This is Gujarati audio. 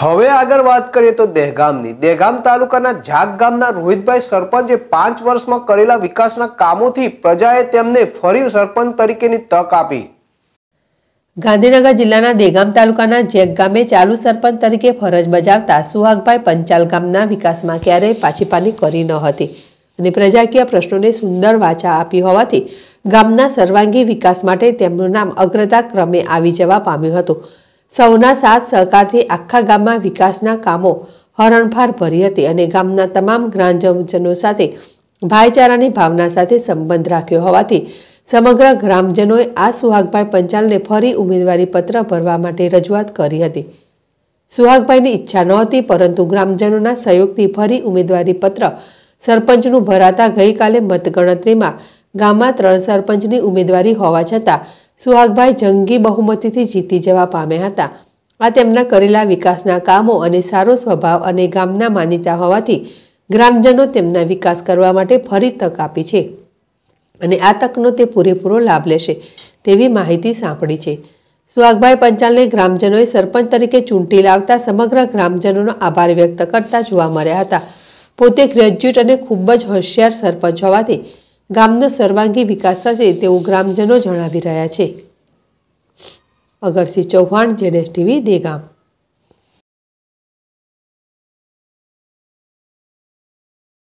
હવે આગળ વાત કરીએ તો દહેગામની દહેગામ તાલુકાના જાગ ગામના રોહિતભાઈ સરપંચે પાંચ વર્ષમાં કરેલા વિકાસના કામોથી પ્રજાએ તેમને ફરી સરપંચ તરીકેની તક આપી ગાંધીનગર જિલ્લાના દેગામ તાલુકાના જેક ગામે ચાલુ સરપંચ તરીકે ફરજ બજાવતા સુહાગભાઈ પંચાલ ગામના વિકાસમાં ક્યારેય પાછીપાની કરી ન હતી અને પ્રજાકીય પ્રશ્નોને સુંદર વાચા આપી હોવાથી ગામના સર્વાંગી વિકાસ માટે તેમનું નામ અગ્રતા ક્રમે આવી જવા પામ્યું હતું સૌના સાથ સહકારથી આખા ગામમાં વિકાસના કામો હરણફાર ભરી હતી અને ગામના તમામ ગ્રામજનો સાથે ભાઈચારાની ભાવના સાથે સંબંધ રાખ્યો હોવાથી સમગ્ર ગ્રામજનોએ આ સુહાગભાઈ પંચાલને ફરી ઉમેદવારી પત્ર ભરવા માટે રજૂઆત કરી હતી સુહાગભાઈની ઈચ્છા નહોતી પરંતુ ગ્રામજનોના સહયોગથી ફરી ઉમેદવારી પત્ર સરપંચનું ભરાતા ગઈકાલે મતગણતરીમાં ગામમાં ત્રણ સરપંચની ઉમેદવારી હોવા છતાં સુહાગભાઈ જંગી બહુમતીથી જીતી જવા પામ્યા હતા આ તેમના કરેલા વિકાસના કામો અને સારો સ્વભાવ અને ગામના માન્યતા હોવાથી ગ્રામજનો તેમના વિકાસ કરવા માટે ફરી તક આપી છે અને આ તકનો તે પૂરેપૂરો લાભ લેશે તેવી માહિતી સાંપડી છે સુહાગભાઈ પંચાલને ગ્રામજનોએ સરપંચ તરીકે ચૂંટી લાવતા સમગ્ર ગ્રામજનોનો આભાર વ્યક્ત કરતા જોવા મળ્યા હતા પોતે ગ્રેજ્યુએટ અને ખૂબ જ હોશિયાર સરપંચ હોવાથી ગામનો સર્વાંગી વિકાસ થશે તેવું ગ્રામજનો જણાવી રહ્યા છે અગરસિંહ ચૌહાણ જેડેશ ટીવી દેગામ